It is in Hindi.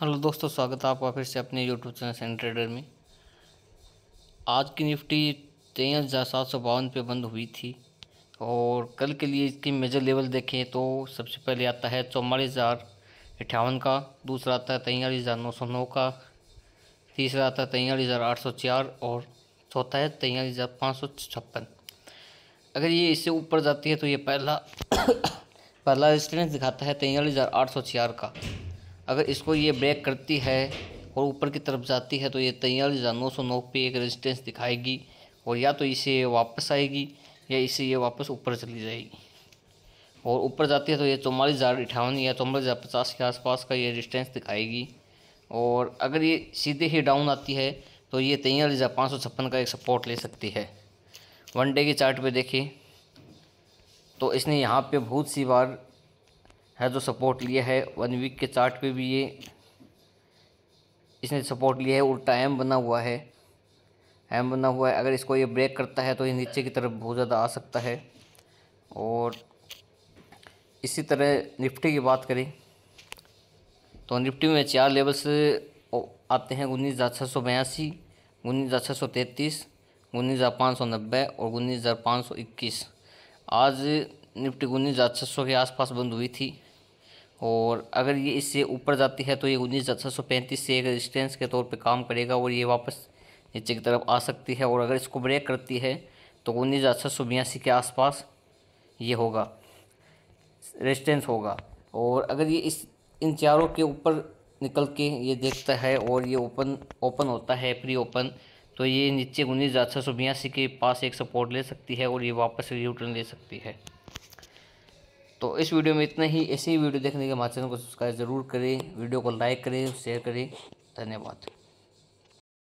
हेलो दोस्तों स्वागत है आपका फिर से अपने यूट्यूब चैनल सेंट ट्रेडर में आज की निफ्टी तेईस हज़ार सात सौ बावन पे बंद हुई थी और कल के लिए इसकी मेजर लेवल देखें तो सबसे पहले आता है चौवालीस हज़ार अट्ठावन का दूसरा आता है तैयारी हज़ार नौ सौ नौ का तीसरा आता है तैयारी हज़ार आठ सौ चार और चौथा है तैयारी हज़ार पाँच सौ छप्पन अगर ये इससे ऊपर जाती है तो ये पहला पहला रेजिस्टेंस दिखाता है तैयारी हज़ार आठ सौ चार का अगर इसको ये ब्रेक करती है और ऊपर की तरफ जाती है तो ये तैयार हज़ार नौ सौ नौ पर एक रेजिस्टेंस दिखाएगी और या तो इसे वापस आएगी या इसे ये वापस ऊपर चली जाएगी और ऊपर जाती है तो ये चौवालीस हज़ार अठावन या चौवालीस हज़ार पचास के आसपास का ये रेजिस्टेंस दिखाएगी और अगर ये सीधे ही डाउन आती है तो ये तैयार हज़ार पाँच सौ छप्पन का एक सपोर्ट ले सकती है वन डे के चार्ट पे देखिए तो इसने यहाँ पे बहुत सी बार है जो सपोर्ट लिया है वन वीक के चार्ट पे भी ये इसने सपोर्ट लिया है उल्टा एम बना हुआ है एम बना हुआ है अगर इसको ये ब्रेक करता है तो ये नीचे की तरफ बहुत ज़्यादा आ सकता है और इसी तरह निफ्टी की बात करें तो निफ्टी में चार लेवल्स आते हैं उन्नीस हज़ार छः सौ बयासी उन्नीस हज़ार छः सौ तैंतीस उन्नीस हज़ार पाँच सौ नब्बे और उन्नीस हज़ार पाँच सौ इक्कीस आज निफ्टी उन्नीस हज़ार छः सौ के आसपास बंद हुई थी और अगर ये इससे ऊपर जाती है तो ये उन्नीस छः सौ पैंतीस से एक रजिस्टेंस के तौर पे काम करेगा और ये वापस नीचे की तरफ आ सकती है और अगर इसको ब्रेक करती है तो उन्नीस हज़ार छः सौ बयासी के आसपास ये होगा रजिस्टेंस होगा और अगर ये इस इन चारों के ऊपर निकल के ये देखता है और ये ओपन ओपन होता है प्री ओपन तो ये नीचे उन्नीस हज़ार छः सौ बयासी के पास एक सपोर्ट ले सकती है और ये वापस रिटर्न ले सकती है तो इस वीडियो में इतना ही ऐसे ही वीडियो देखने के माध्यम को सब्सक्राइब ज़रूर करें वीडियो को लाइक करें शेयर करें धन्यवाद